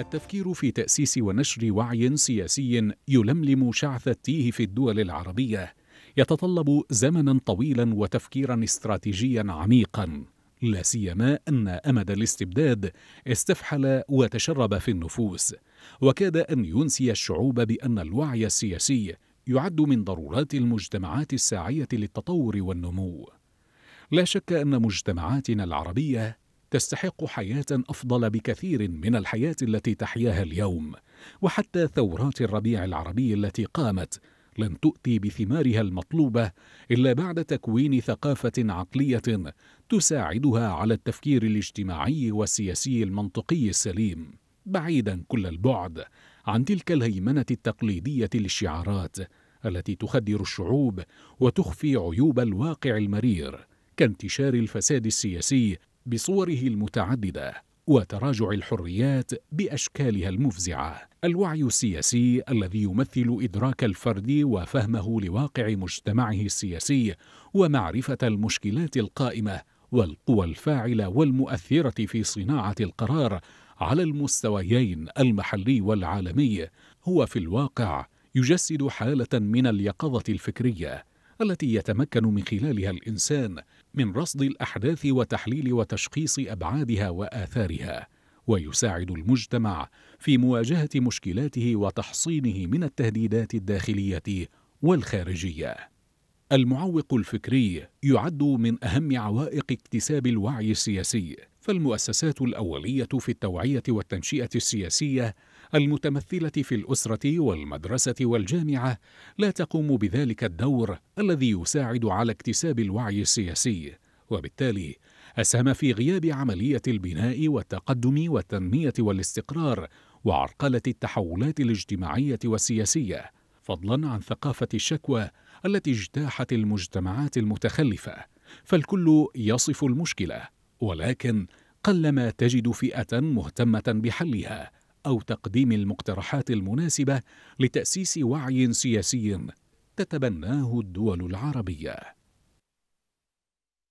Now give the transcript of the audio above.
التفكير في تأسيس ونشر وعي سياسي يلملم شعث التيه في الدول العربية يتطلب زمنا طويلا وتفكيرا استراتيجيا عميقا لا سيما أن أمد الاستبداد استفحل وتشرب في النفوس وكاد أن ينسي الشعوب بأن الوعي السياسي يعد من ضرورات المجتمعات الساعية للتطور والنمو لا شك أن مجتمعاتنا العربية تستحق حياة أفضل بكثير من الحياة التي تحياها اليوم وحتى ثورات الربيع العربي التي قامت لن تؤتي بثمارها المطلوبة إلا بعد تكوين ثقافة عقلية تساعدها على التفكير الاجتماعي والسياسي المنطقي السليم بعيدا كل البعد عن تلك الهيمنة التقليدية للشعارات التي تخدر الشعوب وتخفي عيوب الواقع المرير كانتشار الفساد السياسي بصوره المتعدده وتراجع الحريات باشكالها المفزعه الوعي السياسي الذي يمثل ادراك الفرد وفهمه لواقع مجتمعه السياسي ومعرفه المشكلات القائمه والقوى الفاعله والمؤثره في صناعه القرار على المستويين المحلي والعالمي هو في الواقع يجسد حاله من اليقظه الفكريه التي يتمكن من خلالها الإنسان من رصد الأحداث وتحليل وتشخيص أبعادها وآثارها ويساعد المجتمع في مواجهة مشكلاته وتحصينه من التهديدات الداخلية والخارجية المعوق الفكري يعد من أهم عوائق اكتساب الوعي السياسي فالمؤسسات الأولية في التوعية والتنشئة السياسية المتمثلة في الأسرة والمدرسة والجامعة لا تقوم بذلك الدور الذي يساعد على اكتساب الوعي السياسي وبالتالي أسهم في غياب عملية البناء والتقدم والتنمية والاستقرار وعرقلة التحولات الاجتماعية والسياسية فضلا عن ثقافة الشكوى التي اجتاحت المجتمعات المتخلفه فالكل يصف المشكله ولكن قلما تجد فئه مهتمه بحلها او تقديم المقترحات المناسبه لتاسيس وعي سياسي تتبناه الدول العربيه